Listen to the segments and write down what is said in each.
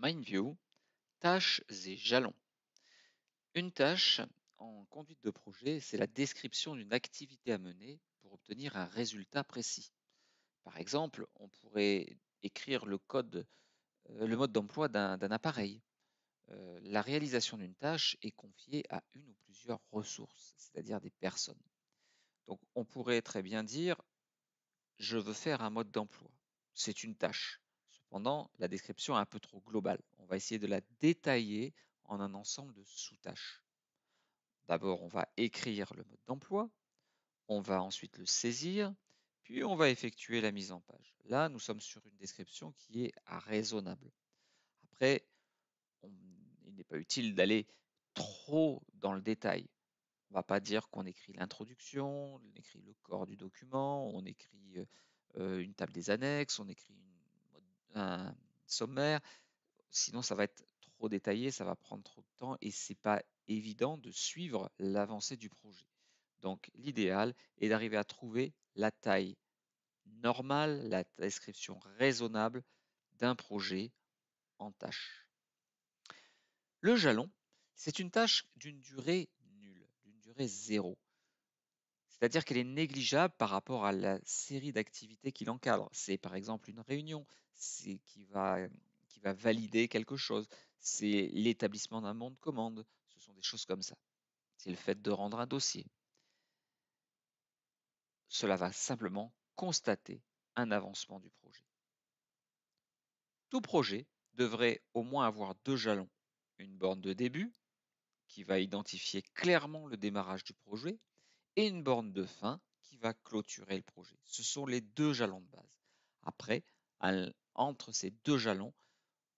MindView, tâches et jalons. Une tâche en conduite de projet, c'est la description d'une activité à mener pour obtenir un résultat précis. Par exemple, on pourrait écrire le code, euh, le mode d'emploi d'un appareil. Euh, la réalisation d'une tâche est confiée à une ou plusieurs ressources, c'est-à-dire des personnes. Donc on pourrait très bien dire, je veux faire un mode d'emploi. C'est une tâche. Pendant la description est un peu trop globale. On va essayer de la détailler en un ensemble de sous-tâches. D'abord, on va écrire le mode d'emploi, on va ensuite le saisir, puis on va effectuer la mise en page. Là, nous sommes sur une description qui est raisonnable. Après, il n'est pas utile d'aller trop dans le détail. On ne va pas dire qu'on écrit l'introduction, on écrit le corps du document, on écrit euh, une table des annexes, on écrit une un sommaire, sinon ça va être trop détaillé, ça va prendre trop de temps et c'est pas évident de suivre l'avancée du projet. Donc l'idéal est d'arriver à trouver la taille normale, la description raisonnable d'un projet en tâche. Le jalon, c'est une tâche d'une durée nulle, d'une durée zéro. C'est-à-dire qu'elle est négligeable par rapport à la série d'activités qui l'encadrent. C'est par exemple une réunion c'est qui, va, qui va valider quelque chose. C'est l'établissement d'un monde de commande. Ce sont des choses comme ça. C'est le fait de rendre un dossier. Cela va simplement constater un avancement du projet. Tout projet devrait au moins avoir deux jalons. Une borne de début qui va identifier clairement le démarrage du projet et une borne de fin qui va clôturer le projet. Ce sont les deux jalons de base. Après, entre ces deux jalons,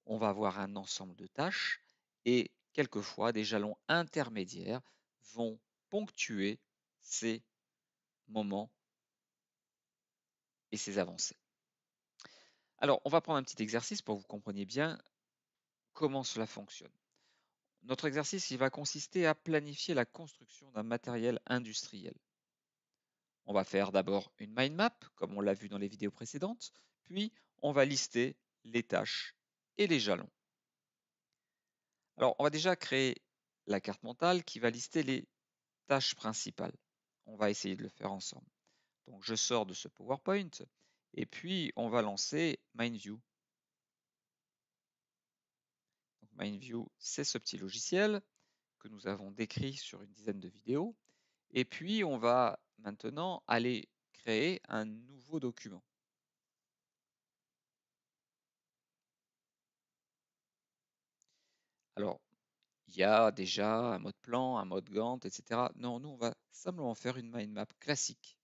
on va avoir un ensemble de tâches et quelquefois des jalons intermédiaires vont ponctuer ces moments et ces avancées. Alors, on va prendre un petit exercice pour que vous compreniez bien comment cela fonctionne. Notre exercice il va consister à planifier la construction d'un matériel industriel. On va faire d'abord une mind map, comme on l'a vu dans les vidéos précédentes, puis on va lister les tâches et les jalons. Alors, on va déjà créer la carte mentale qui va lister les tâches principales. On va essayer de le faire ensemble. Donc, je sors de ce PowerPoint et puis on va lancer MindView. MindView, c'est ce petit logiciel que nous avons décrit sur une dizaine de vidéos. Et puis, on va maintenant aller créer un nouveau document. Alors, il y a déjà un mode plan, un mode Gantt, etc. Non, nous, on va simplement faire une mind map classique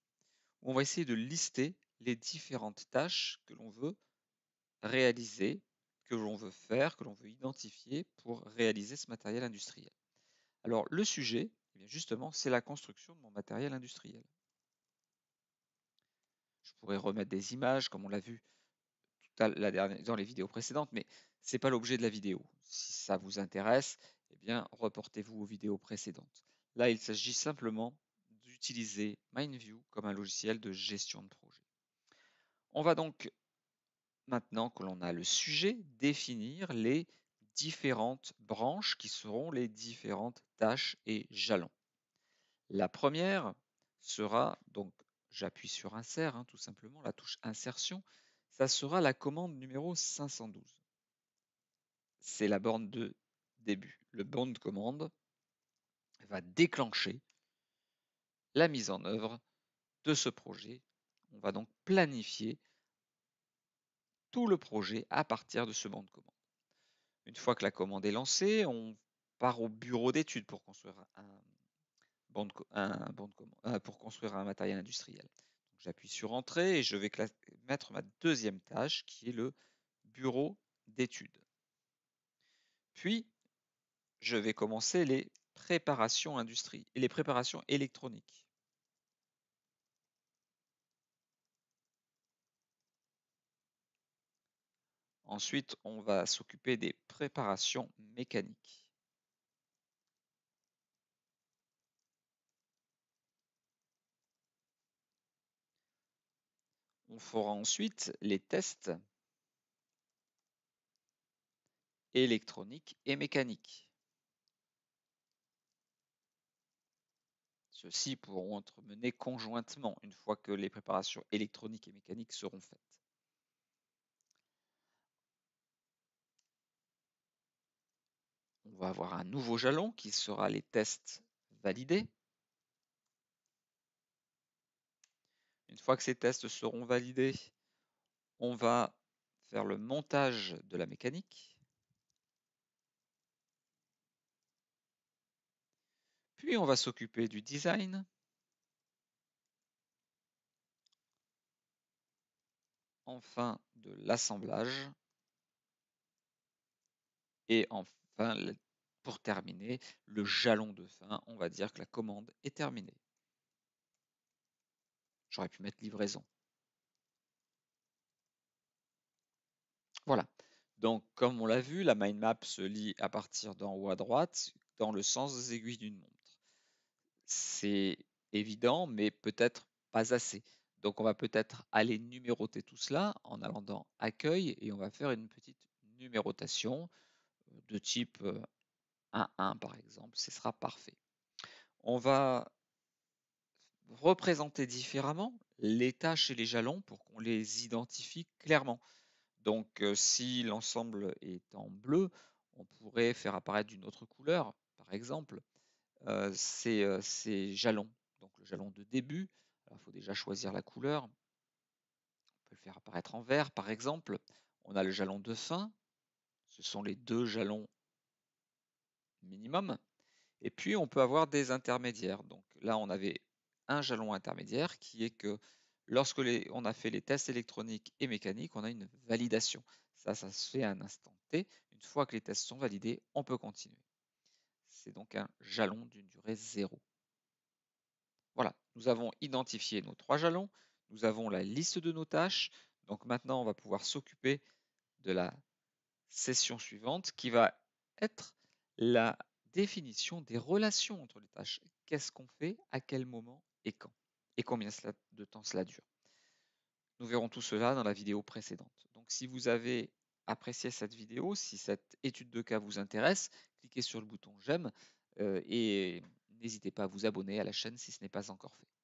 où on va essayer de lister les différentes tâches que l'on veut réaliser que l'on veut faire, que l'on veut identifier pour réaliser ce matériel industriel. Alors le sujet, eh justement, c'est la construction de mon matériel industriel. Je pourrais remettre des images, comme on l'a vu tout à la dans les vidéos précédentes, mais ce n'est pas l'objet de la vidéo. Si ça vous intéresse, eh bien, reportez-vous aux vidéos précédentes. Là, il s'agit simplement d'utiliser MindView comme un logiciel de gestion de projet. On va donc maintenant que l'on a le sujet, définir les différentes branches qui seront les différentes tâches et jalons. La première sera, donc j'appuie sur Insert, hein, tout simplement, la touche Insertion, ça sera la commande numéro 512. C'est la borne de début. Le borne de commande va déclencher la mise en œuvre de ce projet. On va donc planifier tout le projet à partir de ce banc de commande. Une fois que la commande est lancée, on part au bureau d'études pour construire un euh, pour construire un matériel industriel. J'appuie sur Entrée et je vais mettre ma deuxième tâche qui est le bureau d'études. Puis, je vais commencer les préparations industrie et les préparations électroniques. Ensuite, on va s'occuper des préparations mécaniques. On fera ensuite les tests électroniques et mécaniques. Ceux-ci pourront être menés conjointement une fois que les préparations électroniques et mécaniques seront faites. on va avoir un nouveau jalon qui sera les tests validés. Une fois que ces tests seront validés, on va faire le montage de la mécanique. Puis on va s'occuper du design. Enfin de l'assemblage. Et enfin pour terminer, le jalon de fin, on va dire que la commande est terminée. J'aurais pu mettre livraison. Voilà. Donc, comme on l'a vu, la mind map se lit à partir d'en haut à droite, dans le sens des aiguilles d'une montre. C'est évident, mais peut-être pas assez. Donc, on va peut-être aller numéroter tout cela en allant dans Accueil et on va faire une petite numérotation euh, de type euh, 1 par exemple, ce sera parfait. On va représenter différemment les tâches et les jalons pour qu'on les identifie clairement. Donc euh, si l'ensemble est en bleu, on pourrait faire apparaître d'une autre couleur, par exemple, euh, ces, euh, ces, jalons. Donc le jalon de début, il faut déjà choisir la couleur. On peut le faire apparaître en vert, par exemple. On a le jalon de fin. Ce sont les deux jalons minimum. Et puis, on peut avoir des intermédiaires. Donc là, on avait un jalon intermédiaire qui est que lorsque les, on a fait les tests électroniques et mécaniques, on a une validation. Ça, ça se fait à un instant T. Une fois que les tests sont validés, on peut continuer. C'est donc un jalon d'une durée zéro. Voilà, nous avons identifié nos trois jalons, nous avons la liste de nos tâches, donc maintenant on va pouvoir s'occuper de la session suivante qui va être la définition des relations entre les tâches. Qu'est-ce qu'on fait, à quel moment et quand Et combien de temps cela dure Nous verrons tout cela dans la vidéo précédente. Donc si vous avez apprécié cette vidéo, si cette étude de cas vous intéresse, cliquez sur le bouton j'aime euh, et n'hésitez pas à vous abonner à la chaîne si ce n'est pas encore fait.